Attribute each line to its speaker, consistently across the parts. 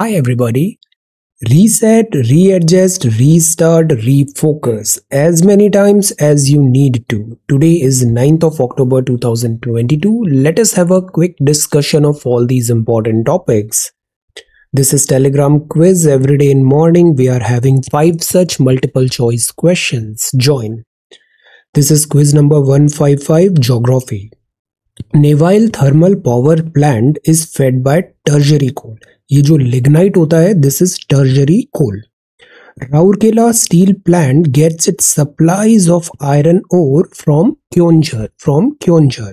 Speaker 1: Hi everybody. Reset, readjust, restart, refocus as many times as you need to. Today is 9th of October 2022. Let us have a quick discussion of all these important topics. This is Telegram quiz every day in morning. We are having 5 such multiple choice questions. Join. This is quiz number 155 Geography. Naval thermal power plant is fed by tertiary coal ये जो lignite होता है this is tertiary coal Rourkela steel plant gets it supplies of iron ore from Keonjhar from Keonjhar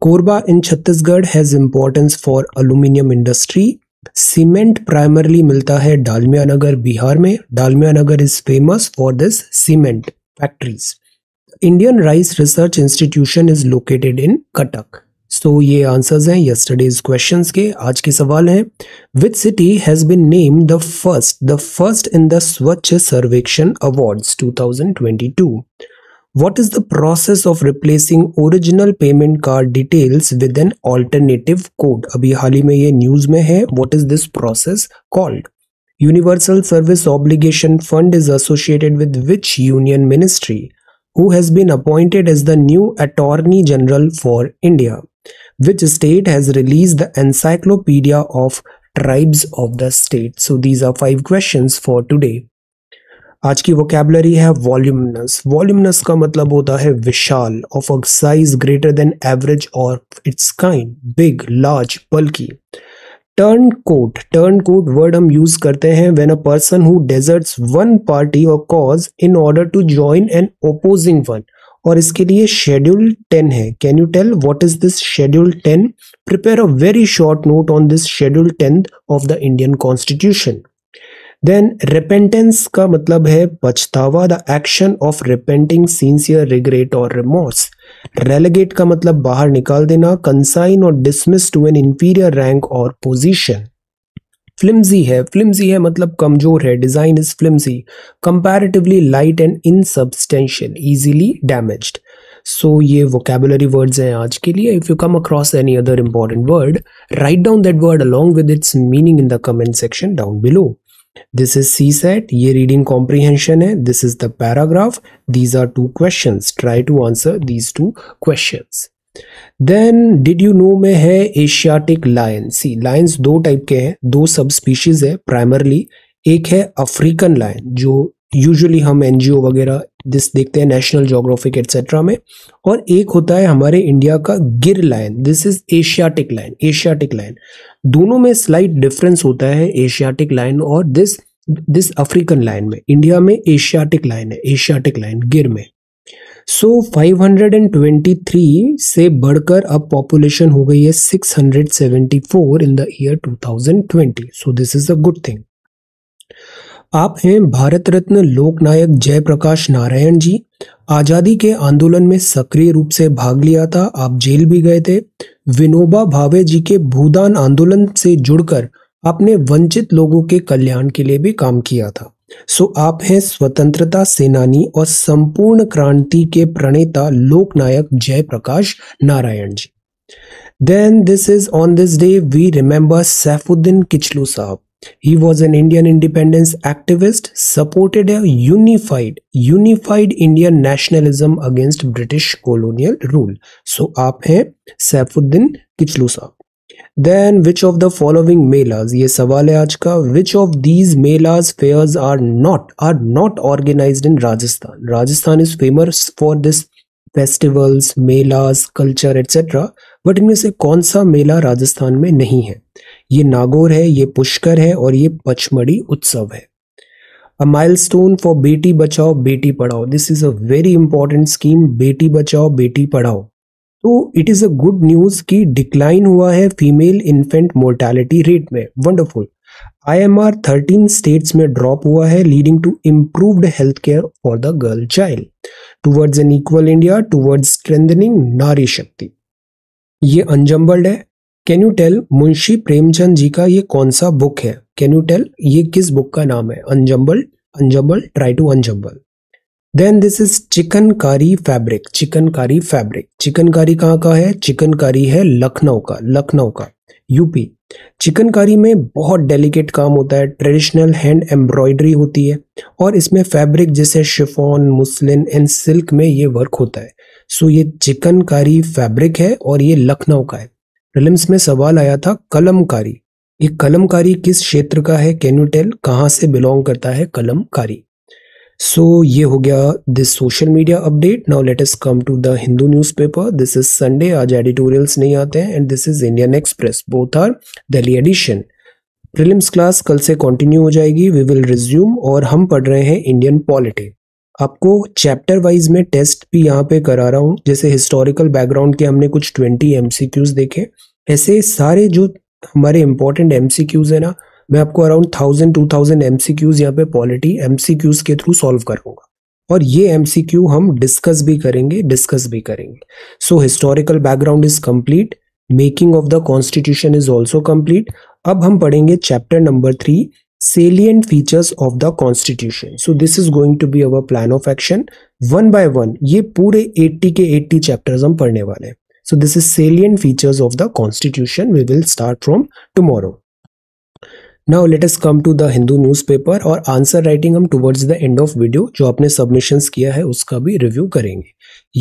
Speaker 1: Korba in Chhattisgarh has importance for aluminium industry cement primarily मिलता है डालमिया नगर बिहार में Dalmia Nagar is famous for this cement factories Indian rice research institution is located in Cuttack so so, ये answers हैं yesterday's question के आज के सवाल हैं which city has been name the first the first in the Swachh Survekshan awards 2022 what is the process of replacing original payment card details with an alternative code अभी हाल ही में ये न्यूज में है what is this process called universal service obligation fund is associated with which union ministry who has been appointed as the new attorney general for india which state has released the Encyclopedia of Tribes of the State? So these are five questions for today. आज की vocabulary है वॉल्यूमनस वॉल्यूमनस का मतलब होता है विशाल of a size greater than average और it's kind big large बल्कि turncoat turncoat word हम यूज करते हैं when a person who deserts one party और cause in order to join an opposing one और इसके लिए schedule ten है can you tell what is this schedule ten prepare a very short note on this schedule ten of the Indian constitution then repentance का मतलब है पछतावा the action of repenting sincere regret और remorse relegate का मतलब बाहर निकाल देना कंसाइन और dismiss to an inferior rank और पोजिशन फ्लिम्जी है फ्लिम्जी है मतलब कमजोर है design is flimsy comparatively light and insubstantial easily damaged so ये वोकेबुलरी वर्ड्स हैं आज के लिए if you come across any other important word write down that word along with its meaning in the comment section down below this is CSAT ये reading comprehension है this is the paragraph these are two question try to answer these two question then did you know में है Asiatic lion see lions दो type के हैं दो subspecies है primarily एक है अफ्रीकन लायन जो यूजुअली हम एनजीओ वगैरह दिस देखते हैं नेशनल जोग्राफिक एट्सेट्रा में और एक होता है हमारे इंडिया का Gir lion this is Asiatic lion Asiatic lion दोनों में स्लाइट डिफरेंस होता है एशियाटिक लायन और दिस दिस अफ्रीकन लाइन में इंडिया में एशियाटिक लाइन है एशियाटिक लाइन गिर में सो so, 523 से बढ़कर अब पॉपुलेशन हो गई है 674 in the year 2020 so this is a good thing आप हैं भारत रत्न लोकनायक जयप्रकाश नारायण जी आज़ादी के आंदोलन में सक्रिय रूप से भाग लिया था आप जेल भी गए थे विनोबा भावे जी के भूदान आंदोलन से जुड़कर आपने वंचित लोगों के कल्याण के लिए भी काम किया था सो आप हैं स्वतंत्रता सेनानी और संपूर्ण क्रांति के प्रणेता लोकनायक Jayaprakash Narayan ji then this is on this day we remember Saifuddin Kitchlew Sahab He was an Indian independence activist, supported a unified, unified Indian nationalism against British colonial rule. So आप हैं Saifuddin Kitchlew Sahab then which of the following melas ये सवाल है आज का which of these melas fairs are not are not organize in Rajasthan Rajasthan is famous for this festivals melas culture etcetera but इनमें से कौन सा मेला राजस्थान में नहीं है ये नागौर है ये पुष्कर है और ये पचमढ़ी उत्सव है अ स्टोन फॉर बेटी Bachao Beti Padhao this is a very important scheme Beti Bachao Beti Padhao तो it is a good news की डिक्लाइन हुआ है फीमेल इन्फेंट मोर्टैलिटी रेट में wonderful I M R thirteen states में ड्रॉप हुआ है leading to improved health care for the girl child towards an equal India towards strengthening Nari Shakti ये unjumbled है can you tell Munshi Premchand ji का ये कौन सा बुक है कैन यू टेल ये किस बुक का नाम है unjumbled unjumble try to unjumble then this is chikankari fabric chikankari fabric chikankari कहाँ का है चिकनकारी है लखनऊ का लखनऊ का यूपी चिकनकारी में बहुत डेलिकेट काम होता है ट्रेडिशनल हैंड एम्ब्रॉयडरी होती है और इसमें फैब्रिक जैसे शिफॉन मुस्लिन एंड सिल्क में ये वर्क होता है सो ये चिकनकारी फैब्रिक है और ये लखनऊ का है रिलिम्स में सवाल आया था कलमकारी ये कलमकारी किस क्षेत्र का है कैन यू टेल कहाँ से बिलोंग करता है कलमकारी सो so, ये हो गया this social media update now let us come to the Hindu newspaper this is Sunday आज एडिटोरियल्स नहीं आते हैं and this is Indian Express both are Delhi edition prelims class कल से कंटिन्यू हो जाएगी वी विल रिज्यूम और हम पढ़ रहे हैं इंडियन पॉलिटिक आपको चैप्टर वाइज में टेस्ट भी यहाँ पे करा रहा हूँ जैसे हिस्टोरिकल बैकग्राउंड के हमने कुछ ट्वेंटी एम देखे ऐसे सारे जो हमारे इंपॉर्टेंट एम है ना मैं आपको around thousand two thousand MCQs यहाँ पे पॉलिटी एम सी क्यूज के थ्रू सॉल्व करूंगा और ये एम सी क्यू हम डिस्कस भी करेंगे डिस्कस भी करेंगे so historical background is complete making of the constitution is also complete अब हम पढ़ेंगे chapter number three salient features of the constitution so this is going to be our plan of action one by one ये पूरे eighty के eighty chapter हम पढ़ने वाले हैं so this is salient features of the constitution we will start from tomorrow now let us come to the Hindu newspaper और answer writing हम towards the end of video जो आपने सबमिशंस किया है उसका भी रिव्यू करेंगे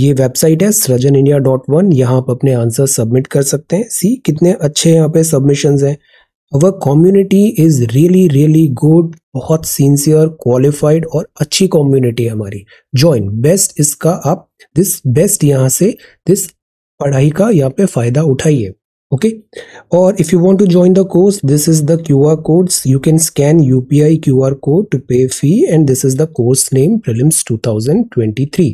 Speaker 1: ये वेबसाइट है सृजन इंडिया डॉट वन यहाँ आप अपने आंसर सबमिट कर सकते हैं सी कितने अच्छे यहाँ पे सबमिशंस हैं our community is really really good बहुत सिंसियर क्वालिफाइड और अच्छी कॉम्युनिटी है हमारी ज्वाइन बेस्ट इसका आप दिस बेस्ट यहाँ से दिस पढ़ाई का यहाँ पे फ़ायदा उठाइए okay or if you want to join the course this is the qr codes you can scan upi qr code to pay fee and this is the course name prelims 2023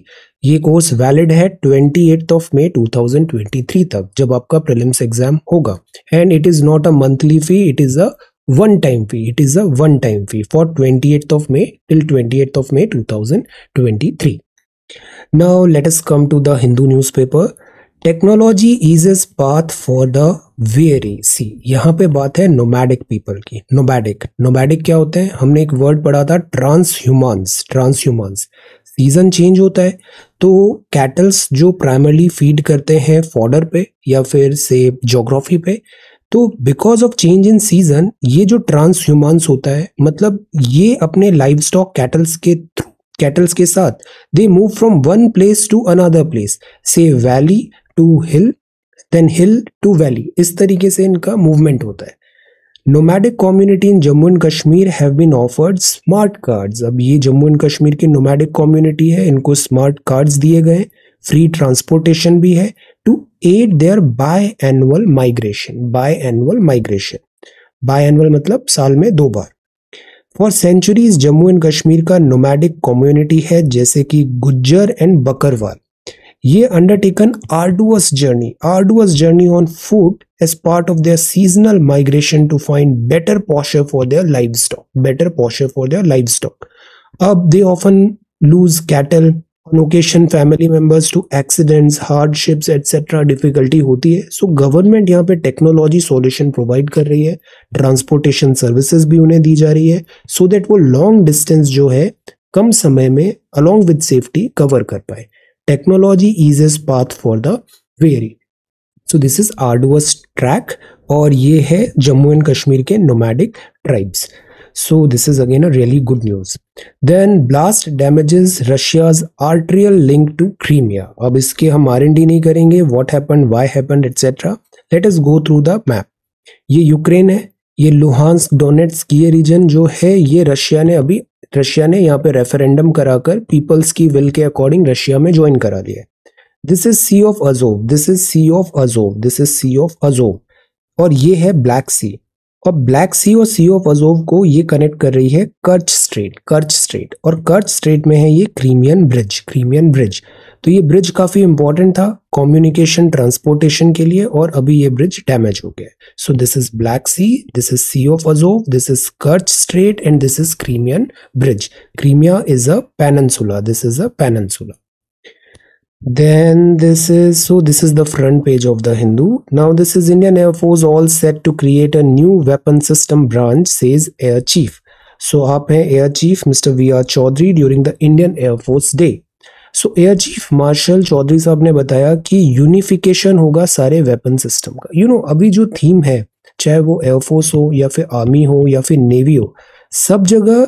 Speaker 1: ये course valid है 28th of May 2023 तक जब आपका Prelims exam होगा and it is not a a fee it one time fee it is a one time fee for 28th of may till 28th of may 2023 now let us come to the hindu newspaper technology is as path for the very see यहाँ पे बात है nomadic people की nomadic nomadic क्या होते हैं हमने एक वर्ड पढ़ा था transhumance transhumance season change होता है तो कैटल्स जो प्राइमरली फीड करते हैं फॉर्डर पे या फिर से जोग्राफी पे तो because of change in season ये जो ट्रांस ह्यूमस होता है मतलब ये अपने लाइव स्टॉक कैटल्स के थ्रू कैटल्स के साथ they move from one place to another place से valley to hill then hill to valley इस तरीके से इनका मूवमेंट होता है nomadic community in Jammu and Kashmir have been offered smart cards अब ये जम्मू एंड कश्मीर की नोमैडिक कम्युनिटी है इनको स्मार्ट कार्ड्स दिए गए फ्री ट्रांसपोर्टेशन भी है to aid their biannual migration biannual migration biannual मतलब साल में दो बार for centuries Jammu and Kashmir का नोमैडिक कम्युनिटी है जैसे कि गुज्जर एंड बकरवाल ये undertaken arduous journey arduous journey on foot as part of their seasonal migration to find better pasture for their livestock better pasture for their livestock अब they often lose cattle on family members to accidents hardships etcetera difficulty होती है so government यहाँ पे technology solution provide कर रही है transportation services भी उन्हें दी जा रही है सो so दैट वो लॉन्ग डिस्टेंस जो है कम समय में अलॉन्ग विद सेफ्टी कवर कर पाए technology eases path for the weary so this is arduous track और ये है जम्मू एंड कश्मीर के nomadic tribes So this is again a really good news. Then blast damages Russia's arterial link to Crimea. ab iske hum r&d nahi karenge what happened why happened etc let us go through the map ye ukraine hai ये लुहानस donates की reason जो है ये Russia ने अभी Russia ने यहाँ पे रेफरेंडम कराकर पीपल्स की विल के अकॉर्डिंग रशिया में ज्वाइन करा लिया this is Sea of Azov this is Sea of Azov this is Sea of Azov और ये है ब्लैक सी और ब्लैक सी और सी ऑफ अजोव को ये कनेक्ट कर रही है कर्च स्ट्रेट कर्च स्ट्रेट और कर्च स्ट्रेट में है ये क्रीमियन ब्रिज क्रीमियन ब्रिज तो ये ब्रिज काफ़ी इंपॉर्टेंट था कम्युनिकेशन ट्रांसपोर्टेशन के लिए और अभी ये ब्रिज डैमेज हो गया so this is Black Sea this is Sea of Azov this is Kerch Strait and this is Crimean Bridge Crimea is a peninsula this is a peninsula then this is so this is the front page of the hindu now this is indian air force all set to create a new weapon system branch says air chief so aap hain air chief mr vr chaudhary during the indian air force day so air chief marshal Chaudhari साहब ने बताया कि unification होगा सारे weapon system का you you know know, अभी जो theme है चाहे वो एयरफोर्स हो या फिर आर्मी हो या फिर नेवी हो सब जगह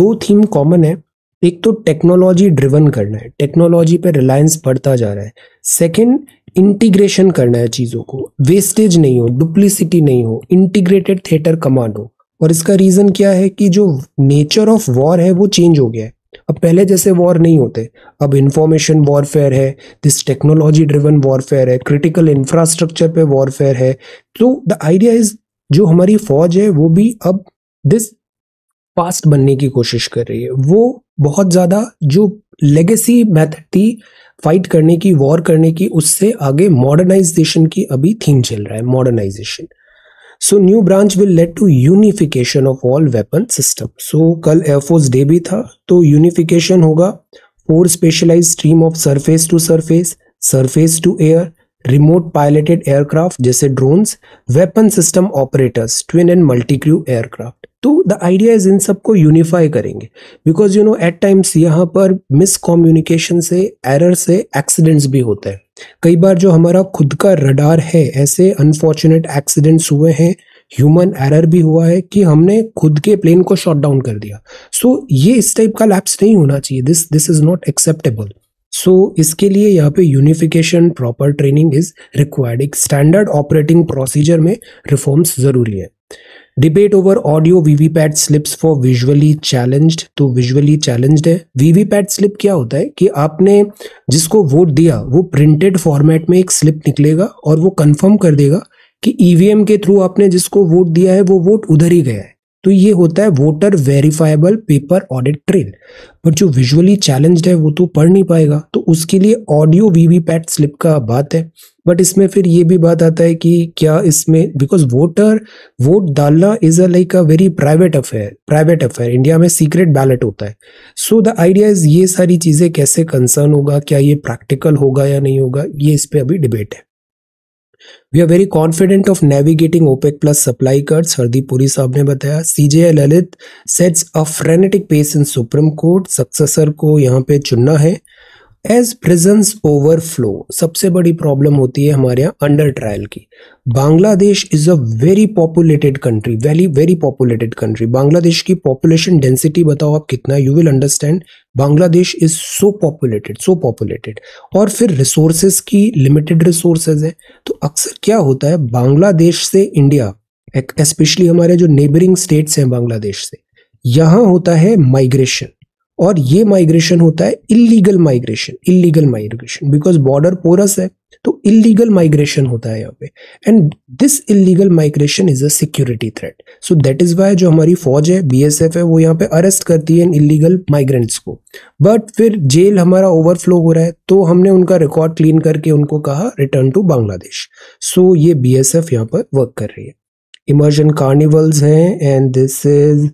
Speaker 1: दो थीम कॉमन है एक तो टेक्नोलॉजी ड्रिवन करना है टेक्नोलॉजी पे रिलायंस बढ़ता जा रहा है सेकंड इंटीग्रेशन करना है चीज़ों को वेस्टेज नहीं हो डुप्लिसिटी नहीं हो इंटीग्रेटेड थिएटर कमांड हो और इसका रीज़न क्या है कि जो नेचर ऑफ वॉर है वो चेंज हो गया है अब पहले जैसे वॉर नहीं होते अब इंफॉर्मेशन वॉरफेयर है दिस टेक्नोलॉजी ड्रिवन वॉरफेयर है क्रिटिकल इंफ्रास्ट्रक्चर पे वॉरफेयर है तो द आइडिया इज जो हमारी फौज है वो भी अब दिस पास्ट बनने की कोशिश कर रही है वो बहुत ज़्यादा जो लेगेसी मेथड थी फाइट करने की वॉर करने की उससे आगे मॉडर्नाइजेशन की अभी थीम चल रहा है modernisation so new branch will lead to unification of all weapon system so कल एयरफोर्स डे भी था तो यूनिफिकेशन होगा four specialise stream of surface to surface surface to air remote piloted aircraft जैसे drones weapon system operators twin and multicrew aircraft तो the idea is इन सबको unify करेंगे because you know at times यहाँ पर miscommunication से error से accidents भी होते हैं कई बार जो हमारा खुद का रडार है ऐसे अनफॉर्चुनेट एक्सीडेंट्स हुए हैं ह्यूमन एरर भी हुआ है कि हमने खुद के प्लेन को शॉट डाउन कर दिया सो so, ये इस टाइप का लैप्स नहीं होना चाहिए this this is not acceptable so so, इसके लिए यहाँ पे unification proper training is required एक स्टैंडर्ड ऑपरेटिंग प्रोसीजर में रिफॉर्म्स ज़रूरी है debate over audio VVPAT slips for visually challenged तो विजुअली चैलेंज्ड है वीवीपैट स्लिप क्या होता है कि आपने जिसको वोट दिया वो प्रिंटेड फॉर्मेट में एक स्लिप निकलेगा और वो कंफर्म कर देगा कि ईवीएम e के थ्रू आपने जिसको वोट दिया है वो वोट उधर ही गया है तो ये होता है voter verifiable paper audit trail but जो विजुअली चैलेंज्ड है वो तो पढ़ नहीं पाएगा तो उसके लिए audio VVPAT slip का बात है बट इसमें फिर ये भी बात आता है कि क्या इसमें बिकॉज वोटर वोट डालना is a like a very private affair private affair India में सीक्रेट बैलेट होता है सो द आइडिया इज ये सारी चीज़ें कैसे कंसर्न होगा क्या ये प्रैक्टिकल होगा या नहीं होगा ये इस पर अभी डिबेट है we are very confident of navigating OPEC plus supply cuts Hardeep Puri साहब ने बताया CJ Lalit sets a frenetic pace in Supreme Court successor को यहाँ पे चुनना है एज प्रेजेंस ओवरफ्लो सबसे बड़ी प्रॉब्लम होती है हमारे यहाँ अंडर ट्रायल की Bangladesh is a very populated country very very populated country Bangladesh की पॉपुलेशन डेंसिटी बताओ आप कितना you will understand Bangladesh is so populated so populated और फिर रिसोर्सेज की लिमिटेड रिसोर्सेज है तो अक्सर क्या होता है बांग्लादेश से इंडिया स्पेशली हमारे जो नेबरिंग स्टेट्स हैं बांग्लादेश से यहाँ होता है माइग्रेशन और ये माइग्रेशन होता है illegal migration illegal migration because border porous है तो इलीगल माइग्रेशन होता है यहाँ पे and this illegal migration is a security threat so that is why जो हमारी फौज है बीएसएफ है वो यहाँ पे अरेस्ट करती है इन इलीगल माइग्रेंट्स को बट फिर जेल हमारा ओवरफ्लो हो रहा है तो हमने उनका रिकॉर्ड क्लीन करके उनको कहा रिटर्न टू बांग्लादेश सो ये एफ यहाँ पर वर्क कर रही है इमर्जन कार्निवल्स हैं and this is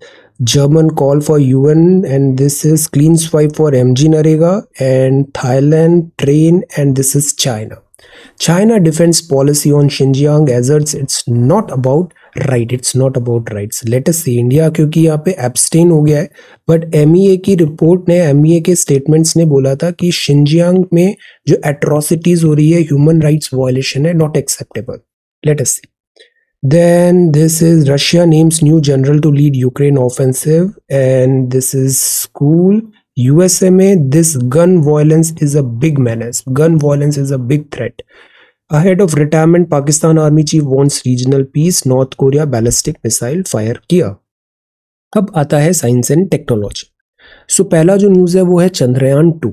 Speaker 1: German call for U N and this is clean swipe for M G NREGA and Thailand train and this is China China defence policy on Xinjiang asserts it's not about right it's not about right let India क्योंकि यहाँ पे abstain हो गया है but M E ए की report ने M E ए के statements ने बोला था कि शिंजियांग में जो एट्रोसिटीज हो रही है ह्यूमन राइट्स वायोलेशन है not acceptable let see Then this is Russia names new general to lead Ukraine offensive, and this is school. USMA, this gun violence is a big menace. Gun violence is a big threat. Ahead of retirement, Pakistan Army Chief wants regional peace. North Korea ballistic missile fire kia अब आता है science and technology so पहला जो news है वो है Chandrayaan to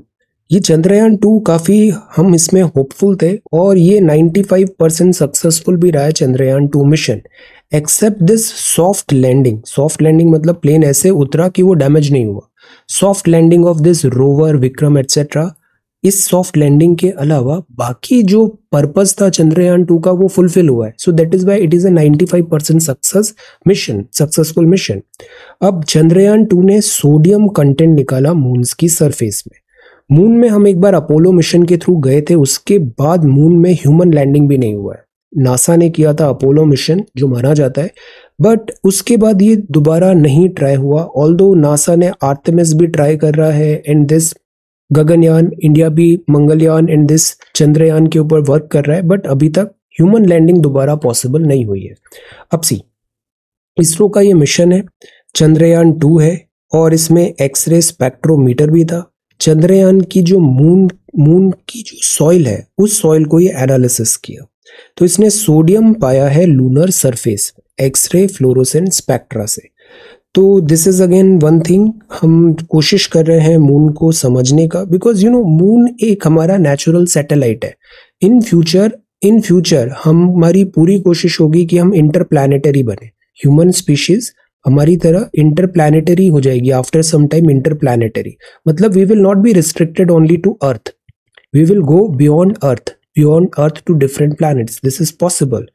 Speaker 1: ये Chandrayaan to काफ़ी हम इसमें होपफुल थे और ये 95 परसेंट सक्सेसफुल भी रहा है Chandrayaan two mission except this soft landing soft landing मतलब प्लेन ऐसे उतरा कि वो डैमेज नहीं हुआ soft landing of this rover Vikram etcetera इस सॉफ्ट लैंडिंग के अलावा बाकी जो पर्पज था चंद्रयान टू का वो फुलफिल हुआ है so that is why it is a percent success mission successful mission अब चंद्रयान टू ने सोडियम कंटेंट निकाला मून्स की सरफेस में मून में हम एक बार अपोलो मिशन के थ्रू गए थे उसके बाद मून में ह्यूमन लैंडिंग भी नहीं हुआ है नासा ने किया था अपोलो मिशन जो माना जाता है बट उसके बाद ये दोबारा नहीं ट्राई हुआ ऑल नासा ने आर्थमिस भी ट्राई कर रहा है एंड दिस गगनयान इंडिया भी मंगलयान एंड दिस चंद्रयान के ऊपर वर्क कर रहा है बट अभी तक ह्यूमन लैंडिंग दोबारा पॉसिबल नहीं हुई है अब सी इसरो का ये मिशन है चंद्रयान टू है और इसमें एक्सरे स्पेक्ट्रोमीटर भी था चंद्रयान की जो मून मून की जो सॉइल है उस सॉइल को ये एनालिसिस किया तो इसने सोडियम पाया है lunar surface X ray fluorescent spectra से तो this is again one thing हम कोशिश कर रहे हैं मून को समझने का बिकॉज यू नो मून एक हमारा नेचुरल सैटेलाइट है इन फ्यूचर इन फ्यूचर हमारी पूरी कोशिश होगी कि हम इंटरप्लानिटरी बने ह्यूमन स्पीशीज हमारी तरह इंटरप्लैनेटरी हो जाएगी आफ्टर सम टाइम इंटरप्लैनेटरी मतलब we will not be restricted only to earth we will go beyond earth beyond earth to different planets this is possible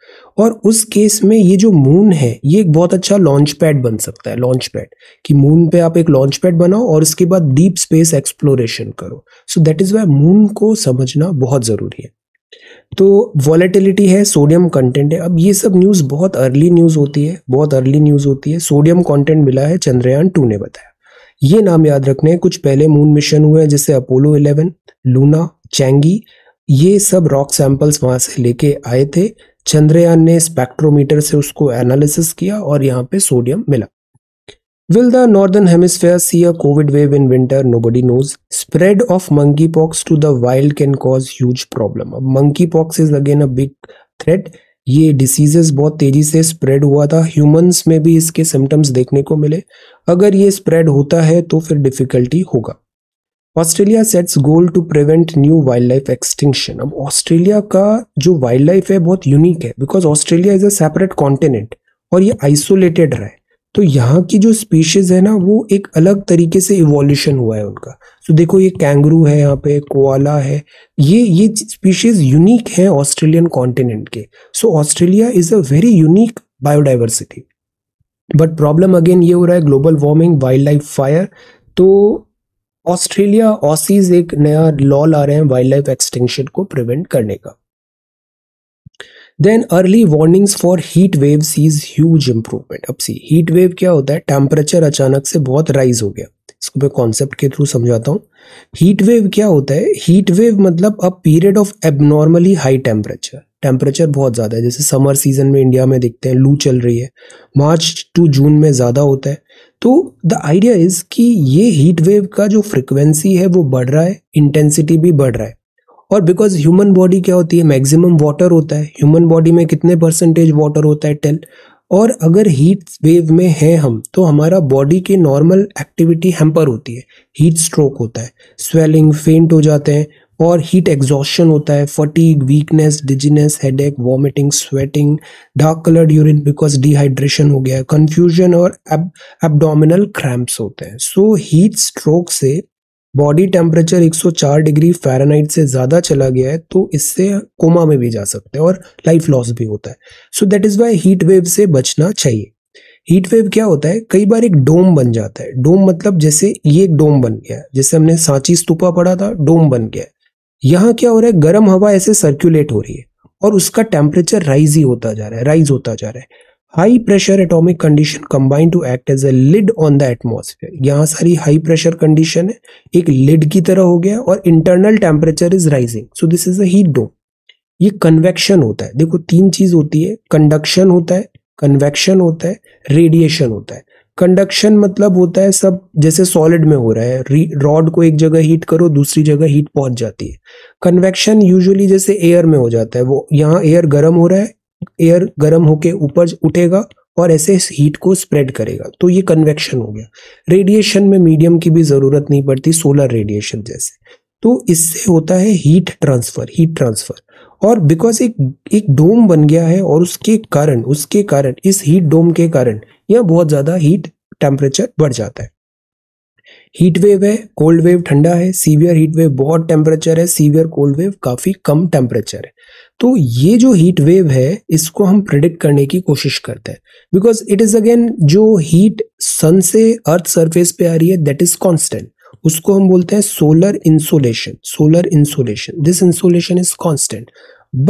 Speaker 1: और उस केस में ये जो मून है ये एक बहुत अच्छा लॉन्च पैड बन सकता है लॉन्च पैड कि मून पे आप एक लॉन्च पैड बनाओ और उसके बाद डीप स्पेस एक्सप्लोरेशन करो so that is why moon को समझना बहुत ज़रूरी है तो वॉलेटिलिटी है सोडियम कंटेंट है अब ये सब न्यूज़ बहुत अर्ली न्यूज़ होती है बहुत अर्ली न्यूज़ होती है सोडियम कंटेंट मिला है चंद्रयान टू ने बताया ये नाम याद रखने हैं कुछ पहले मून मिशन हुए हैं जैसे अपोलो 11, लूना चैंगी ये सब रॉक सैंपल्स वहाँ से लेके आए थे चंद्रयान ने स्पेक्ट्रोमीटर से उसको एनालिसिस किया और यहाँ पे सोडियम मिला Will the northern hemisphere see a COVID wave in winter? Nobody knows. Spread of monkeypox to the wild can cause huge problem. Monkeypox is again a big threat. ये diseases बहुत तेजी से spread हुआ था humans में भी इसके symptoms देखने को मिले अगर ये स्प्रेड होता है तो फिर डिफिकल्टी होगा Australia sets goal to prevent new wildlife extinction अब ऑस्ट्रेलिया का जो वाइल्ड लाइफ है बहुत यूनिक है because Australia is a separate continent और ये आइसोलेटेड रहा है तो यहाँ की जो स्पीशीज है ना वो एक अलग तरीके से इवोल्यूशन हुआ है उनका तो देखो ये कैंगरू है यहाँ पे कोआला है ये ये स्पीशीज यूनिक है ऑस्ट्रेलियन कॉन्टिनेंट के so Australia is a very unique biodiversity but problem again ये हो रहा है global warming wildlife fire तो ऑस्ट्रेलिया ऑसीज एक नया लॉ ला रहे हैं वाइल्ड लाइफ एक्सटेंशन को प्रिवेंट करने का then early warnings for heat wave seize huge improvement अब सी हीट वेव क्या होता है टेम्परेचर अचानक से बहुत राइज हो गया इसको मैं कॉन्सेप्ट के थ्रू समझाता हूँ हीट वेव क्या होता है हीट वेव मतलब a period of abnormally high temperature temperature बहुत ज़्यादा है जैसे समर सीजन में इंडिया में देखते हैं लू चल रही है मार्च टू जून में ज़्यादा होता है तो द आइडिया इज़ कि ये हीट वेव का जो फ्रिक्वेंसी है वो बढ़ रहा है इंटेंसिटी भी बढ़ रहा है और बिकॉज ह्यूमन बॉडी क्या होती है मैक्सिमम वाटर होता है ह्यूमन बॉडी में कितने परसेंटेज वाटर होता है टेल और अगर हीट वेव में हैं हम तो हमारा बॉडी की नॉर्मल एक्टिविटी हैम्पर होती है हीट स्ट्रोक होता है स्वेलिंग फेंट हो जाते हैं और हीट एग्जॉशन होता है fatigue weakness dizziness headache vomiting sweating dark coloured urine because dehydration हो गया है कन्फ्यूजन और एब एबडोमिनल क्रैम्प्स होते हैं सो हीट स्ट्रोक से बॉडी टेम्परेचर 104 डिग्री फ़ारेनहाइट से ज़्यादा चला गया है तो इससे कोमा में भी जा सकते हैं और लाइफ लॉस भी होता है so that is why heat wave से बचना चाहिए हीट वेव क्या होता है कई बार एक डोम बन जाता है डोम मतलब जैसे ये एक डोम बन गया है जैसे हमने सांची स्तूपा पड़ा था डोम बन गया है यहाँ क्या हो रहा है गर्म हवा ऐसे सर्क्यूलेट हो रही है और उसका टेम्परेचर राइज ही होता जा रहा है राइज होता जा रहा है high pressure atomic condition combine to act as a lid on the atmosphere यहाँ सारी हाई प्रेशर कंडीशन है एक लिड की तरह हो गया और internal temperature is rising so this is heat dome ये कन्वेक्शन होता है देखो तीन चीज होती है कंडक्शन होता है कन्वेक्शन होता है रेडिएशन होता है कंडक्शन मतलब होता है सब जैसे सॉलिड में हो रहा है रॉड को एक जगह हीट करो दूसरी जगह हीट पहुंच जाती है कन्वेक्शन यूजुअली जैसे एयर में हो जाता है वो यहाँ एयर गर्म हो रहा है एयर गर्म होके ऊपर उठेगा और ऐसे हीट को स्प्रेड करेगा तो ये कन्वेक्शन हो गया रेडिएशन में मीडियम की भी ज़रूरत नहीं पड़ती सोलर रेडिएशन जैसे तो इससे होता है हीट ट्रांसफ़र हीट ट्रांसफ़र और बिकॉज एक एक डोम बन गया है और उसके कारण उसके कारण इस हीट डोम के कारण यह बहुत ज़्यादा हीट टेम्परेचर बढ़ जाता है हीट वेव है कोल्ड वेव ठंडा है सीवियर हीट वेव बहुत टेम्परेचर है सीवियर कोल्ड वेव काफ़ी कम टेम्परेचर है तो ये जो हीट वेव है इसको हम प्रिडिक्ट करने की कोशिश करते हैं बिकॉज इट इज़ अगेन जो हीट सन से अर्थ सरफेस पे आ रही है दैट इज़ कॉन्स्टेंट उसको हम बोलते हैं solar insolation solar insolation this insolation is constant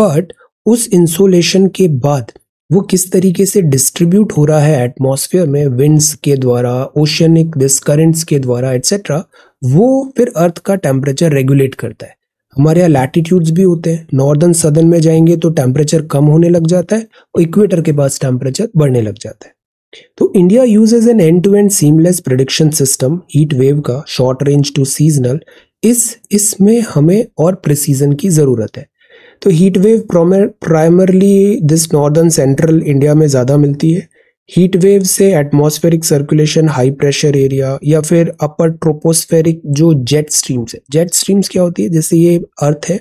Speaker 1: but उस इंसोलेशन के बाद वो किस तरीके से डिस्ट्रीब्यूट हो रहा है एटमॉस्फेयर में विंड्स के द्वारा ओशनिक दिस करेंट्स के द्वारा एट्सेट्रा वो फिर अर्थ का टेम्परेचर रेगुलेट करता है हमारे यहाँ लैटिट्यूड्स भी होते हैं नॉर्दर्न सदर्न में जाएंगे तो टेम्परेचर कम होने लग जाता है और इक्वेटर के पास टेम्परेचर बढ़ने लग जाता है तो India uses an end to end seamless prediction system heat wave का शॉर्ट रेंज टू सीजनल इस इसमें हमें और प्रिसीजन की ज़रूरत है तो heat wave primarily this northern central India में ज़्यादा मिलती है हीट वेव से atmospheric circulation high pressure area या फिर अपर ट्रोपोस्फेरिक जो जेट स्ट्रीम्स है जेट स्ट्रीम्स क्या होती है जैसे ये अर्थ है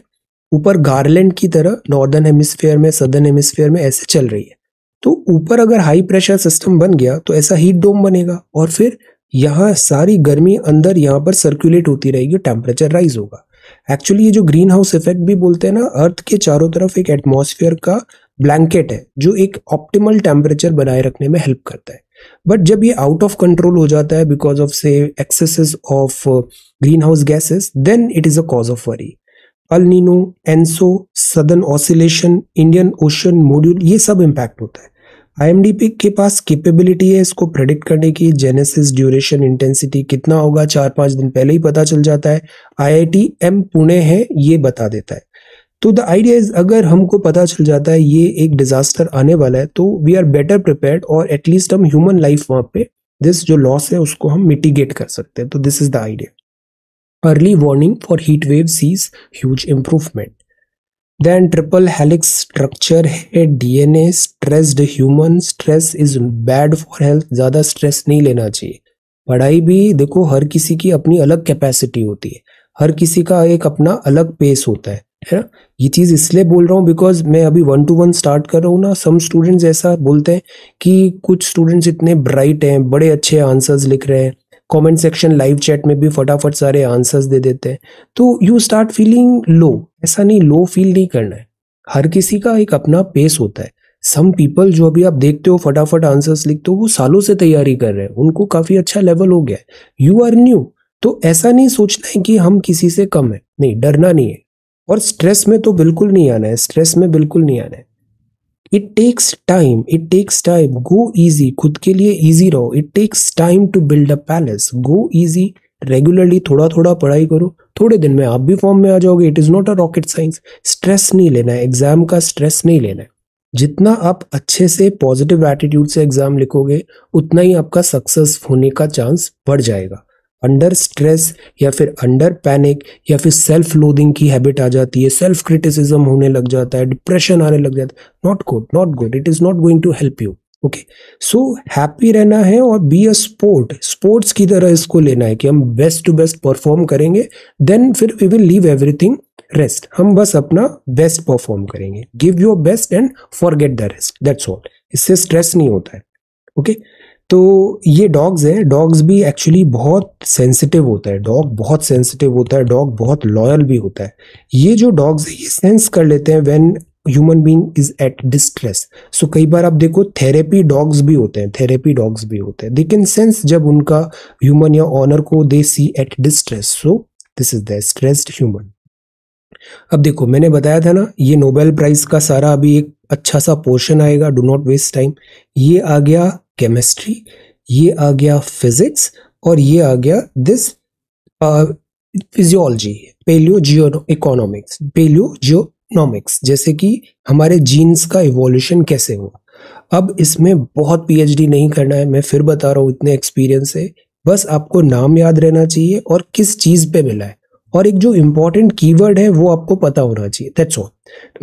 Speaker 1: ऊपर गार्लैंड की तरह नॉर्दर्न हेमिस्फेयर में सदर्न हेमिस्फेयर में ऐसे चल रही है तो ऊपर अगर हाई प्रेशर सिस्टम बन गया तो ऐसा हीट डोम बनेगा और फिर यहाँ सारी गर्मी अंदर यहाँ पर सर्कुलेट होती रहेगी टेम्परेचर राइज होगा एक्चुअली ये जो ग्रीन हाउस इफेक्ट भी बोलते हैं ना अर्थ के चारों तरफ एक एटमोसफियर का ब्लैंकेट है जो एक ऑप्टिमल टेम्परेचर बनाए रखने में हेल्प करता है बट जब ये आउट ऑफ कंट्रोल हो जाता है बिकॉज ऑफ से excesses of greenhouse gases then it is a cause of worry El Nino ENSO southern oscillation Indian ocean module ये सब इम्पैक्ट होता है आई के पास कैपेबिलिटी है इसको प्रेडिक्ट करने की जेनेसिस ड्यूरेशन इंटेंसिटी कितना होगा चार पांच दिन पहले ही पता चल जाता है आई एम पुणे है ये बता देता है तो द आइडिया इज अगर हमको पता चल जाता है ये एक डिजास्टर आने वाला है तो वी आर बेटर प्रिपेयर्ड और एटलीस्ट हम ह्यूमन लाइफ वहां पे दिस जो लॉस है उसको हम मिटिगेट कर सकते हैं तो this is the idea early warning for heat wave seize huge improvement Then triple helix structure है a stressed human stress is bad for health ज़्यादा स्ट्रेस नहीं लेना चाहिए पढ़ाई भी देखो हर किसी की अपनी अलग कैपेसिटी होती है हर किसी का एक अपना अलग पेस होता है है ना ये चीज़ इसलिए बोल रहा हूँ बिकॉज मैं अभी वन टू वन स्टार्ट कर रहा हूँ ना सम स्टूडेंट्स ऐसा बोलते हैं कि कुछ स्टूडेंट्स इतने ब्राइट हैं बड़े अच्छे आंसर्स लिख रहे हैं कमेंट सेक्शन लाइव चैट में भी फटाफट सारे आंसर्स दे देते हैं तो यू स्टार्ट फीलिंग लो ऐसा नहीं लो फील नहीं करना है हर किसी का एक अपना पेस होता है सम पीपल जो अभी आप देखते हो फटाफट आंसर्स लिखते हो वो सालों से तैयारी कर रहे हैं उनको काफ़ी अच्छा लेवल हो गया है यू आर न्यू तो ऐसा नहीं सोचना है कि हम किसी से कम है नहीं डरना नहीं है और स्ट्रेस में तो बिल्कुल नहीं आना है स्ट्रेस में बिल्कुल नहीं आना है it takes time it takes time go easy खुद के लिए ईजी रहो it takes time to build a palace go easy regularly थोड़ा थोड़ा पढ़ाई करो थोड़े दिन में आप भी फॉर्म में आ जाओगे it is not a rocket science stress नहीं लेना है एग्जाम का स्ट्रेस नहीं लेना है जितना आप अच्छे से पॉजिटिव एटीट्यूड से एग्जाम लिखोगे उतना ही आपका सक्सेस होने का चांस बढ़ जाएगा अंडर स्ट्रेस या फिर अंडर पैनिक या फिर सेल्फ लोदिंग की हैबिट आ जाती है सेल्फ क्रिटिसिज्म होने लग जाता है डिप्रेशन आने लग जाता है not good not good it is not going to help you okay so happy रहना है और बी अ स्पोर्ट स्पोर्ट्स की तरह इसको लेना है कि हम बेस्ट टू बेस्ट परफॉर्म करेंगे देन फिर we will leave everything rest हम बस अपना बेस्ट परफॉर्म करेंगे give your best and forget the rest that's all इससे स्ट्रेस नहीं होता है ओके okay? तो ये डॉग्स हैं डॉग्स भी एक्चुअली बहुत सेंसिटिव होता है डॉग बहुत सेंसिटिव होता है डॉग बहुत लॉयल भी होता है ये जो डॉग्स है ये सेंस कर लेते हैं when human being is at distress so कई बार आप देखो थेरेपी डॉग्स भी होते हैं थेरेपी डॉग्स भी होते हैं दे कैन सेंस जब उनका ह्यूमन या ऑनर को they see at distress so this is the stressed human अब देखो मैंने बताया था ना ये नोबेल प्राइज का सारा अभी एक अच्छा सा पोर्शन आएगा डू नॉट वेस्ट टाइम ये आ गया केमिस्ट्री ये आ गया फिजिक्स और ये आ गया this physiology paleo geo economics paleo geonomics जैसे कि हमारे जीन्स का इवोल्यूशन कैसे हुआ अब इसमें बहुत पीएचडी नहीं करना है मैं फिर बता रहा हूँ इतने एक्सपीरियंस है बस आपको नाम याद रहना चाहिए और किस चीज़ पे मिला है और एक जो इम्पोर्टेंट कीवर्ड है वो आपको पता होना चाहिए दैट्स ऑल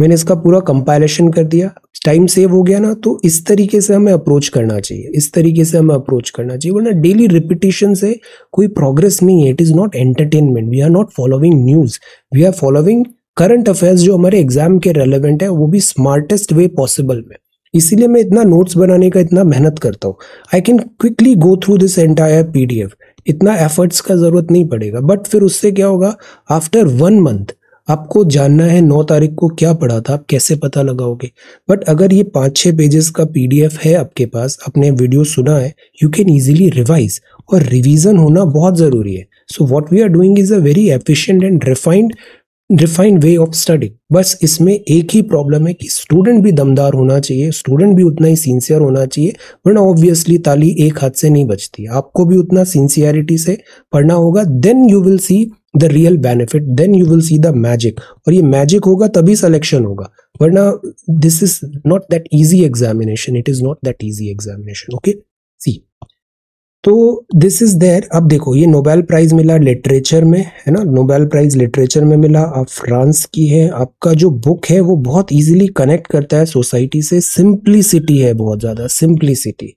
Speaker 1: मैंने इसका पूरा कंपाइलेशन कर दिया टाइम सेव हो गया ना तो इस तरीके से हमें अप्रोच करना चाहिए इस तरीके से हमें अप्रोच करना चाहिए वरना डेली रिपीटेशन से कोई प्रोग्रेस नहीं है it is not entertainment we are not following news we are following current affairs जो हमारे एग्जाम के रेलिवेंट है वो भी स्मार्टेस्ट वे पॉसिबल में इसीलिए मैं इतना नोट्स बनाने का इतना मेहनत करता हूँ I can quickly go through this entire P D F इतना एफर्ट्स का ज़रूरत नहीं पड़ेगा बट फिर उससे क्या होगा आफ्टर वन मंथ आपको जानना है नौ तारीख को क्या पढ़ा था आप कैसे पता लगाओगे बट अगर ये पाँच छः पेजेस का पीडीएफ है आपके पास आपने वीडियो सुना है यू कैन ईजिली रिवाइज और रिविजन होना बहुत ज़रूरी है so what we are doing is a very efficient and refined refined way of study बस इसमें एक ही प्रॉब्लम है कि स्टूडेंट भी दमदार होना चाहिए स्टूडेंट भी उतना ही सिंसियर होना चाहिए वरना ऑब्वियसली ताली एक हाथ से नहीं बचती आपको भी उतना सिंसियरिटी से पढ़ना होगा then you will see the real benefit then you will see the magic और ये मैजिक होगा तभी सिलेक्शन होगा वरना this is not that easy examination it is not that easy examination okay see तो दिस इज़ देयर अब देखो ये नोबेल प्राइज़ मिला लिटरेचर में है ना नोबेल प्राइज़ लिटरेचर में मिला आप फ्रांस की है आपका जो बुक है वो बहुत इजीली कनेक्ट करता है सोसाइटी से सिंप्लिसिटी है बहुत ज़्यादा simplicity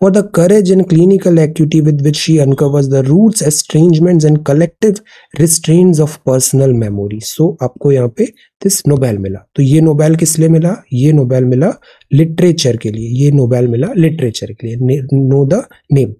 Speaker 1: for the courage and clinical activity with which she uncovers the roots estrangement and collective restraint of personal memory so आपको यहाँ पे दिस नोबेल मिला तो ये नोबेल किस लिए मिला ये नोबेल मिला लिटरेचर के लिए ये नोबेल मिला लिटरेचर के लिए नो द नेम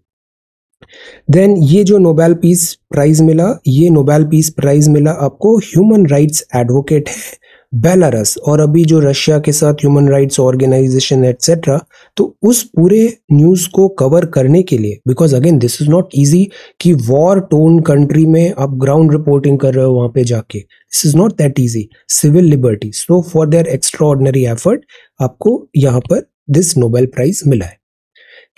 Speaker 1: देन ये जो नोबेल पीस प्राइज मिला ये नोबेल पीस प्राइज मिला आपको ह्यूमन राइट्स एडवोकेट है बेलारस और अभी जो रशिया के साथ ह्यूमन राइट्स ऑर्गेनाइजेशन एटसेट्रा तो उस पूरे न्यूज़ को कवर करने के लिए because again this is not easy कि वॉर टोन कंट्री में आप ग्राउंड रिपोर्टिंग कर रहे हो वहां पे जाके this is not that easy civil liberty so for their extraordinary effort आपको यहाँ पर दिस नोबेल प्राइज मिला है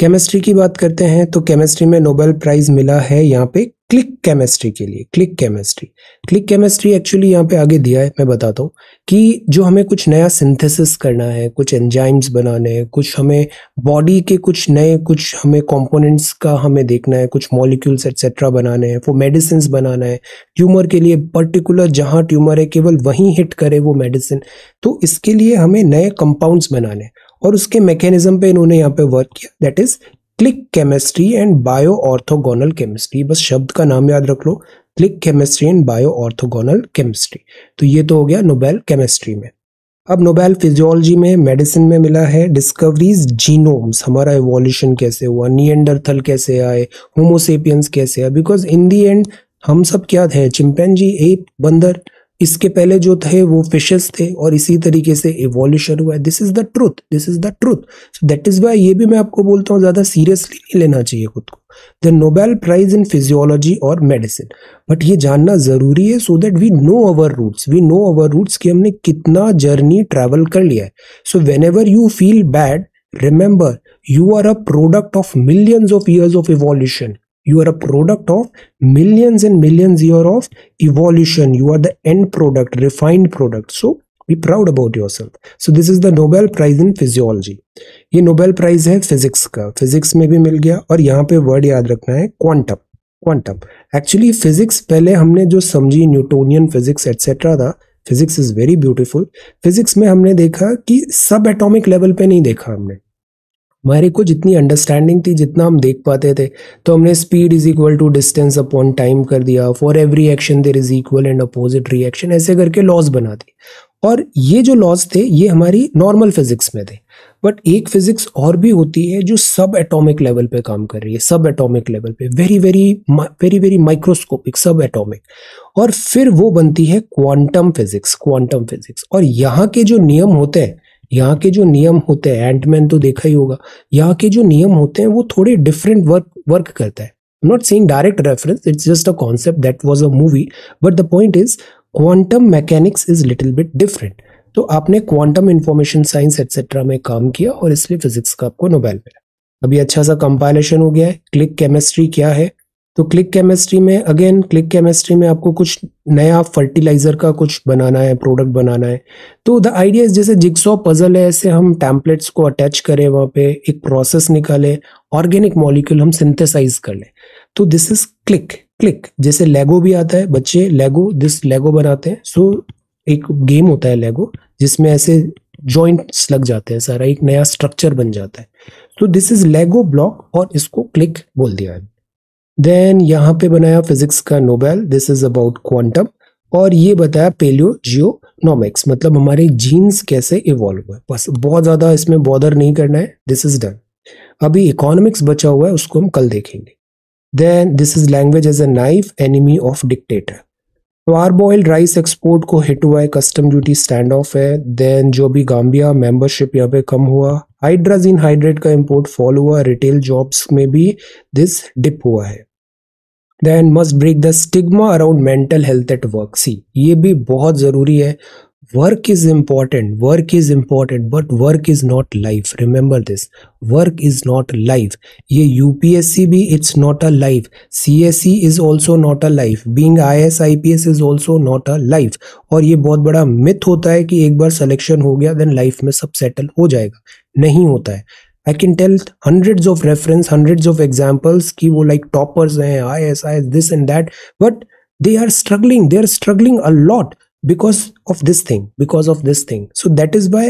Speaker 1: केमिस्ट्री की बात करते हैं तो केमिस्ट्री में नोबेल प्राइज मिला है यहाँ पे क्लिक केमिस्ट्री के लिए click chemistry click chemistry actually यहाँ पे आगे दिया है मैं बताता हूँ कि जो हमें कुछ नया सिंथेसिस करना है कुछ एंजाइम्स बनाने हैं कुछ हमें बॉडी के कुछ नए कुछ हमें कंपोनेंट्स का हमें देखना है कुछ मॉलिक्यूल्स एट्सेट्रा बनाने हैं वो मेडिसिन बनाना है ट्यूमर के लिए पर्टिकुलर जहाँ ट्यूमर है केवल वहीं हिट करे वो मेडिसिन तो इसके लिए हमें नए कंपाउंड्स बनाने हैं और उसके मैकेनिज्म पे इन्होंने यहाँ पे वर्क किया that is click chemistry and bioorthogonal chemistry बस शब्द का नाम याद रख लो click chemistry and bioorthogonal chemistry तो ये तो हो गया नोबेल केमिस्ट्री में अब नोबेल फिजियोलॉजी में मेडिसिन में मिला है डिस्कवरीज जीनोम्स हमारा एवोल्यूशन कैसे हुआ नियंडरथल कैसे आए होमोसेपियंस कैसे आए बिकॉज इन दी एंड हम सब क्या थे चिंपैनजी एप बंदर इसके पहले जो थे वो फिशेस थे और इसी तरीके से इवोल्यूशन हुआ है this is the truth this is the truth so that is why ये भी मैं आपको बोलता हूँ ज़्यादा सीरियसली नहीं लेना चाहिए खुद को the Nobel prize in physiology और मेडिसिन बट ये जानना ज़रूरी है so that we know our roots we know our roots कि हमने कितना जर्नी ट्रेवल कर लिया है so whenever you feel bad remember you are a product of millions of years of evolution you are a product of millions and millions year of evolution you are the end product refined product so be proud about yourself so this is the nobel prize in physiology ye nobel prize hai physics ka physics mein bhi mil gaya aur yahan pe word yaad rakhna hai quantum quantum actually physics pehle humne jo samjhi newtonian physics etc tha physics is very beautiful physics mein humne dekha ki sub atomic level pe nahi dekha humne हमारे को जितनी understanding थी जितना हम देख पाते थे तो हमने speed is equal to distance upon time कर दिया for every action there is equal and opposite reaction ऐसे करके लॉज बना दी और ये जो लॉज थे ये हमारी नॉर्मल फिजिक्स में थे बट एक फिजिक्स और भी होती है जो सब एटॉमिक लेवल पे काम कर रही है सब एटॉमिक लेवल पे very very very very microscopic subatomic और फिर वो बनती है क्वांटम फिजिक्स क्वांटम फिजिक्स और यहाँ के जो नियम होते हैं यहाँ के जो नियम होते हैं एंटमैन तो देखा ही होगा यहाँ के जो नियम होते हैं वो थोड़े डिफरेंट वर्क वर्क करता है not seen direct reference it's just a concept that was a movie but the point is quantum mechanics is little bit different तो आपने क्वांटम इंफॉर्मेशन साइंस एक्सेट्रा में काम किया और इसलिए फिजिक्स का आपको नोबेल मिला अभी अच्छा सा कंपाइलेशन हो गया है क्लिक केमिस्ट्री क्या है तो क्लिक केमिस्ट्री में अगेन क्लिक केमिस्ट्री में आपको कुछ नया फर्टिलाइज़र का कुछ बनाना है प्रोडक्ट बनाना है तो द आइडिया जैसे जिक्सो पजल है ऐसे हम टैंपलेट्स को अटैच करें वहाँ पे एक प्रोसेस निकालें ऑर्गेनिक मॉलिक्यूल हम सिंथेसाइज कर लें तो दिस इज क्लिक क्लिक जैसे लेगो भी आता है बच्चे लेगो दिस लेगो बनाते हैं सो so, एक गेम होता है लेगो जिसमें ऐसे जॉइंट्स लग जाते हैं सारा एक नया स्ट्रक्चर बन जाता है तो दिस इज लेगो ब्लॉक और इसको क्लिक बोल दिया है देन यहाँ पे बनाया फिजिक्स का Nobel this is about quantum और ये बताया पेलियो जियोनॉमिक्स मतलब हमारे जीन्स कैसे इवॉल्व हुए बस बहुत ज़्यादा इसमें बॉदर नहीं करना है दिस इज डन अभी इकोनॉमिक्स बचा हुआ है उसको हम कल देखेंगे then this is language as a knife enemy of dictator parboiled rice export को हिट हुआ है कस्टम ड्यूटी स्टैंड ऑफ है देन जो भी गाम्बिया मेंबरशिप यहाँ पे कम हुआ हाइड्राजीन हाइड्रेट का इम्पोर्ट फॉल हुआ रिटेल जॉब्स में भी दिस डिप हुआ है then must break the stigma around mental health at work see ये भी बहुत ज़रूरी है work is important work is important but work is not life remember this work is not life ये यूपीएससी भी it's not a life C S C is also not a life being I S I P S is also not a life और ये बहुत बड़ा myth होता है कि एक बार सिलेक्शन हो गया देन लाइफ में सब सेटल हो जाएगा नहीं होता है I can tell hundreds of reference hundreds of examples कि वो लाइक टॉपर्स हैं I S I this and that but they are struggling they are struggling a lot because of this thing because of this thing so that is why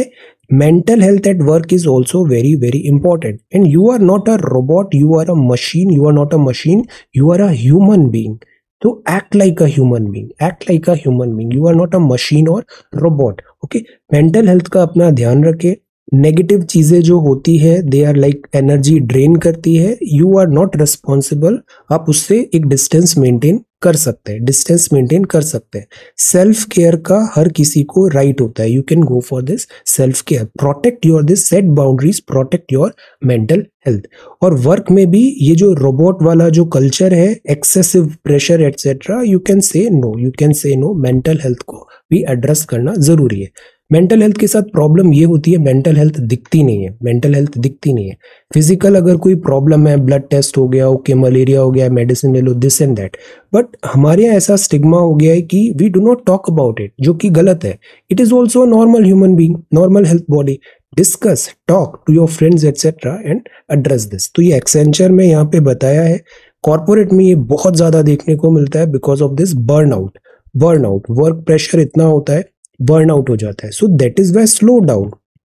Speaker 1: mental health at work is also very very important and you are not a robot you are a machine you are not a machine you are a human being so act like a human being act like a human being you are not a machine or robot okay mental health ka apna dhyan rakhe negative चीज़ें जो होती है they are like energy drain करती है you are not responsible आप उससे एक distance maintain कर सकते हैं डिस्टेंस मेंटेन कर सकते हैं सेल्फ केयर का हर किसी को राइट right होता है you can go for this self care protect your this set boundaries protect your mental health और वर्क में भी ये जो रोबोट वाला जो कल्चर है excessive pressure etcetera you can say no you can say no mental health को भी एड्रेस करना जरूरी है मेंटल हेल्थ के साथ प्रॉब्लम ये होती है मेंटल हेल्थ दिखती नहीं है मेंटल हेल्थ दिखती नहीं है फिजिकल अगर कोई प्रॉब्लम है ब्लड टेस्ट हो गया ओके मलेरिया हो गया मेडिसिन ले लो दिस एंड दैट बट हमारे यहाँ ऐसा स्टिग्मा हो गया है कि we do not talk about it जो कि गलत है it is also normal human being normal health body discuss talk to your friends etcetera and address this तो ये एक्सेंचर में यहाँ पे बताया है कॉरपोरेट में ये बहुत ज़्यादा देखने को मिलता है because of this burn out burn out work pressure इतना होता है बर्न आउट हो जाता है so that is why slow down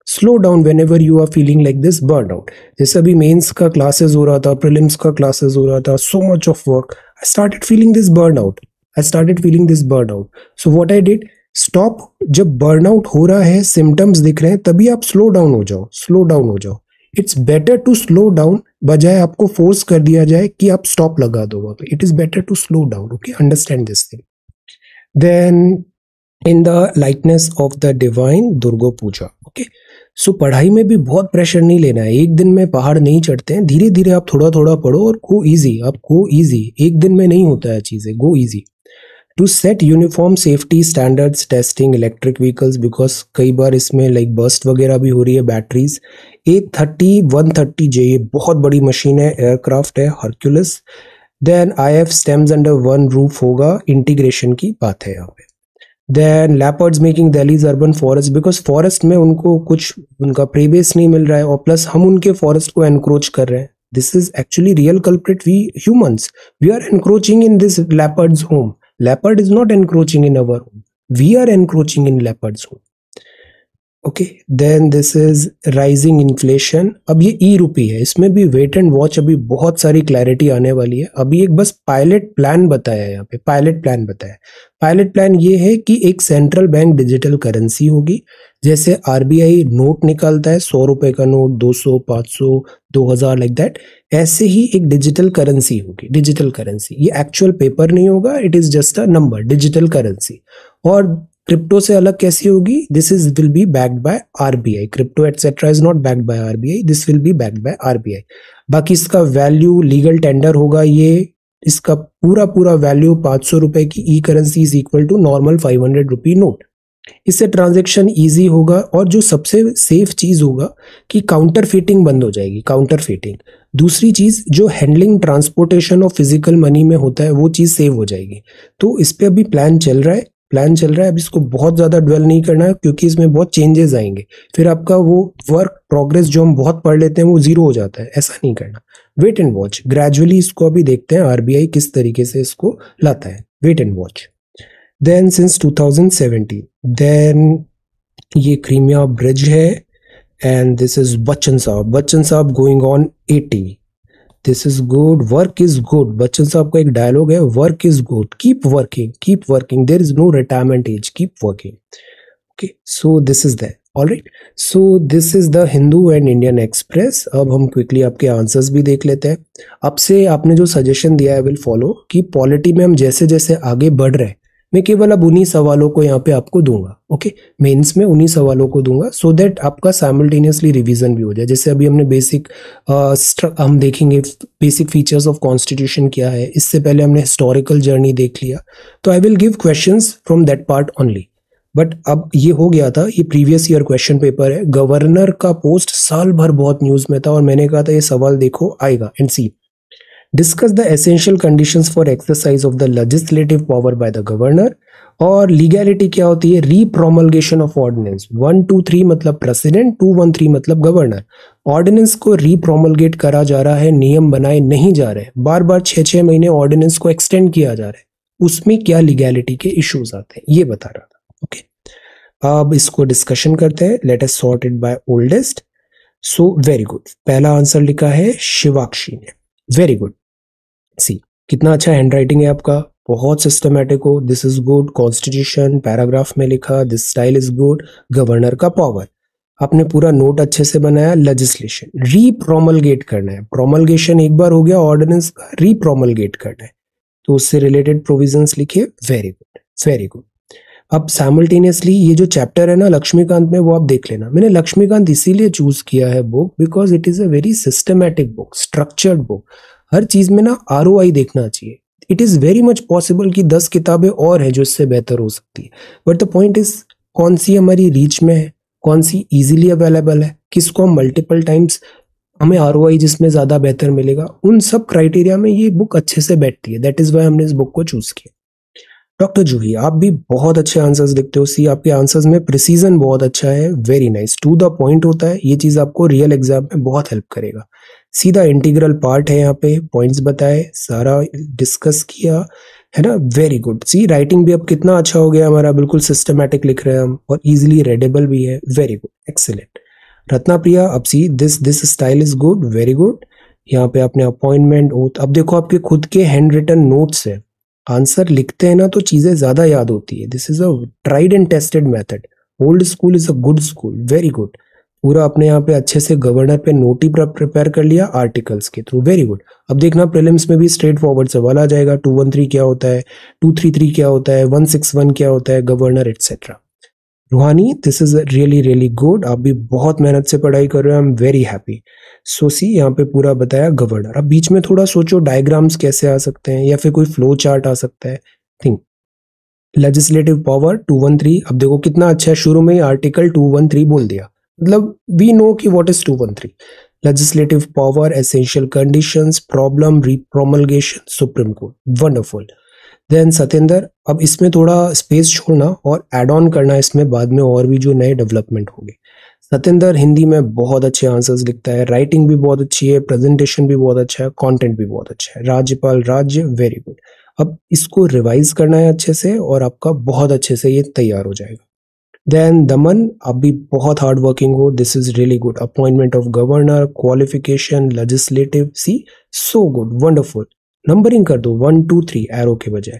Speaker 1: slow down whenever you are feeling like this burn out जैसे अभी मेन्स का क्लासेज हो रहा था प्रिलिम्स का क्लासेज हो रहा था so much of work I start feeling this burn out I start feeling this burn out so what I did stop जब बर्न आउट हो रहा है सिम्टम्स दिख रहे हैं तभी आप स्लो डाउन हो जाओ स्लो डाउन हो जाओ it's better to slow down बजाय आपको फोर्स कर दिया जाए कि आप स्टॉप लगा दो it is better to slow down okay understand this thing then in the lightness of the divine Durga Puja okay so पढ़ाई में भी बहुत प्रेशर नहीं लेना है एक दिन में पहाड़ नहीं चढ़ते हैं धीरे धीरे आप थोड़ा थोड़ा पढ़ो और गो ईजी आप गो ईजी एक दिन में नहीं होता है चीज़ें go easy to set uniform safety standards testing electric vehicles because कई बार इसमें लाइक बस्ट वगैरह भी हो रही है batteries A thirty one thirty J ये बहुत बड़ी मशीन है एयरक्राफ्ट है Hercules then I F stems under one roof होगा इंटीग्रेशन की बात है यहाँ पे then leopard making Delhi's urban forest because forest में उनको कुछ उनका प्रीबेस नहीं मिल रहा है और प्लस हम उनके फॉरेस्ट को एनक्रोच कर रहे हैं this is actually real culprit we humans we are encroaching in this leopards home leopard is not encroaching in our home we are encroaching in leopards home okay then this is rising inflation अब ये ई रूपी है इसमें भी wait and watch अभी बहुत सारी clarity आने वाली है अभी एक बस पायलट प्लान बताया यहाँ पे पायलट प्लान बताया पायलट प्लान ये है कि एक सेंट्रल बैंक डिजिटल करेंसी होगी जैसे आरबीआई नोट निकालता है सौ रुपए का नोट दो सौ पाँच सौ दो हज़ार लाइक दैट ऐसे ही एक डिजिटल करेंसी होगी डिजिटल करेंसी ये एक्चुअल पेपर नहीं होगा it is just a number digital currency और क्रिप्टो से अलग कैसी होगी this is will be backed by RBI crypto etcetera is not backed by RBI this will be backed by RBI बाकी इसका वैल्यू लीगल टेंडर होगा ये इसका पूरा पूरा वैल्यू पाँच सौ रुपए की e currency is equal to normal five hundred rupee note इससे ट्रांजेक्शन ईजी होगा और जो सबसे सेफ चीज़ होगा कि काउंटर फिटिंग बंद हो जाएगी काउंटर फिटिंग दूसरी चीज़ जो हैंडलिंग ट्रांसपोर्टेशन और फिजिकल मनी में होता है वो चीज़ सेव हो जाएगी तो इस पर अभी प्लान चल रहा है प्लान चल रहा है अब इसको बहुत ज़्यादा डवेल नहीं करना है क्योंकि इसमें बहुत चेंजेस आएंगे फिर आपका वो वर्क प्रोग्रेस जो हम बहुत पढ़ लेते हैं वो जीरो हो जाता है ऐसा नहीं करना वेट एंड वॉच ग्रेजुअली इसको अभी देखते हैं आरबीआई किस तरीके से इसको लाता है wait and watch then since 2017 then ये क्रीमिया ब्रिज है and this is Bachchan sahab Bachchan sahab going on 80 this is good work is good Bachchan sahab का एक डायलॉग है work is good keep working keep working there is no retirement age keep working okay so this is that all right so this is the Hindu and Indian Express अब हम quickly आपके answers भी देख लेते हैं अब से आपने जो सजेशन दिया है विल फॉलो कि पॉलिटी में हम जैसे जैसे आगे बढ़ रहे हैं मैं केवल अब उन्हीं सवालों को यहाँ पे आपको दूंगा ओके मेंस में उन्हीं सवालों को दूंगा सो so दैट आपका साइमल्टेनियसली रिवीजन भी हो जाए जैसे अभी हमने बेसिक uh, हम देखेंगे बेसिक फीचर्स ऑफ कॉन्स्टिट्यूशन क्या है इससे पहले हमने हिस्टोरिकल जर्नी देख लिया तो I will give question from that part only but अब ये हो गया था ये प्रीवियस ईयर क्वेश्चन पेपर है गवर्नर का पोस्ट साल भर बहुत न्यूज़ में था और मैंने कहा था ये सवाल देखो आएगा and see discuss the essential conditions for exercise of the legislative power by the governor और लीगैलिटी क्या होती है repromulgation of ordinance one two three मतलब प्रेसिडेंट टू वन थ्री मतलब गवर्नर ऑर्डिनेंस को रीप्रोमलगेट करा जा रहा है नियम बनाए नहीं जा रहे बार बार छः छः महीने ऑर्डिनेंस को एक्सटेंड किया जा रहा है उसमें क्या लीगैलिटी के इश्यूज आते हैं ये बता रहा था ओके अब इसको डिस्कशन करते हैं let's sort it by oldest so very good पहला आंसर लिखा है शिवाक्षी ने वेरी गुड सी कितना अच्छा हैंड है आपका बहुत सिस्टमेटिक हो this is good constitution paragraph में लिखा this style is good governor का पावर आपने पूरा नोट अच्छे से बनाया लेजिस्लेशन रीप्रोमलगेट करना है प्रोमलगेशन एक बार हो गया ऑर्डिनेंस का रीप्रोमलगेट करना है तो उससे रिलेटेड प्रोविजंस लिखिए वेरी गुड वेरी गुड अब साइमल्टेनियसली ये जो चैप्टर है ना लक्ष्मीकांत में वो आप देख लेना मैंने लक्ष्मीकांत इसीलिए चूज किया है book because it is a very systematic book structured book हर चीज़ में ना आर देखना चाहिए it is very much possible कि दस किताबें और हैं जो इससे बेहतर हो सकती है बट द पॉइंट इज़ कौन सी हमारी रीच में है कौन सी इजीली अवेलेबल है किसको हम मल्टीपल टाइम्स हमें आर जिसमें ज़्यादा बेहतर मिलेगा उन सब क्राइटेरिया में ये बुक अच्छे से बैठती है दैट इज़ वाई हमने इस बुक को चूज़ किया डॉक्टर जूही आप भी बहुत अच्छे आंसर्स लिखते हो सी आपके आंसर्स में प्रिसीजन बहुत अच्छा है very nice to the point होता है ये चीज़ आपको रियल एग्जाम में बहुत हेल्प करेगा सीधा इंटीग्रल पार्ट है यहाँ पे पॉइंट्स बताए सारा डिस्कस किया है ना वेरी गुड सी राइटिंग भी अब कितना अच्छा हो गया हमारा बिल्कुल सिस्टमेटिक लिख रहे हैं हम और इजिली रेडेबल भी है very good excellent Ratna Priya अब see this this style is good very good यहाँ पे आपने अपॉइंटमेंट ओथ अब देखो आपके खुद के हैंड रिटन नोट्स है आंसर लिखते हैं ना तो चीज़ें ज़्यादा याद होती है this is a tried and tested method old school is a good school very good पूरा अपने यहाँ पे अच्छे से गवर्नर पे नोटी प्रिपेयर कर लिया आर्टिकल्स के थ्रू वेरी गुड अब देखना प्रीलिम्स में भी स्ट्रेट फॉरवर्ड सवाल आ जाएगा टू वन थ्री क्या होता है टू थ्री थ्री क्या होता है वन सिक्स वन क्या होता है governor etcetera Ruhani this is really really good आप भी बहुत मेहनत से पढ़ाई कर रहे हो I am very happy so see यहाँ पे पूरा बताया गवर्नर अब बीच में थोड़ा सोचो डायग्राम्स कैसे आ सकते हैं या फिर कोई फ्लो चार्ट आ सकता है think legislative power two one three अब देखो कितना अच्छा है शुरू में ही आर्टिकल टू वन थ्री बोल दिया मतलब वी नो कि what is two one three legislative power essential condition problem repromulgation supreme court wonderful then Satyendra अब इसमें थोड़ा स्पेस छोड़ना और एड ऑन करना इसमें बाद में और भी जो नए डेवलपमेंट होंगे सत्येंद्र हिंदी में बहुत अच्छे आंसर्स लिखता है राइटिंग भी बहुत अच्छी है प्रेजेंटेशन भी बहुत अच्छा है कंटेंट भी बहुत अच्छा है राज्यपाल राज्य वेरी गुड अब इसको रिवाइज करना है अच्छे से और आपका बहुत अच्छे से ये तैयार हो जाएगा देन दमन अब भी बहुत हार्ड वर्किंग हो this is really good appointment of governor qualification legislative see so good wonderful numbering कर दो वन टू थ्री एरो के बजाय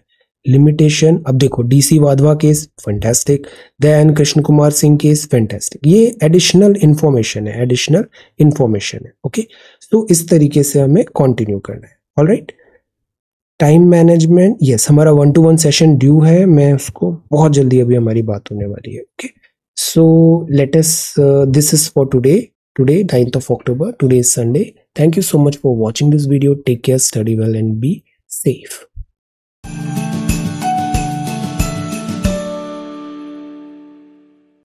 Speaker 1: लिमिटेशन अब देखो DC Wadhwa case fantastic then Krishna Kumar Singh case fantastic ये एडिशनल इन्फॉर्मेशन है एडिशनल इन्फॉर्मेशन है ओके okay? तो so, इस तरीके से हमें कंटिन्यू करना है all right right? Time management yes हमारा one two one session due है मैं उसको बहुत जल्दी अभी हमारी बात होने वाली है okay so let's this is for today today ninth of October today is Sunday thank you so much for watching this video take care study well and be safe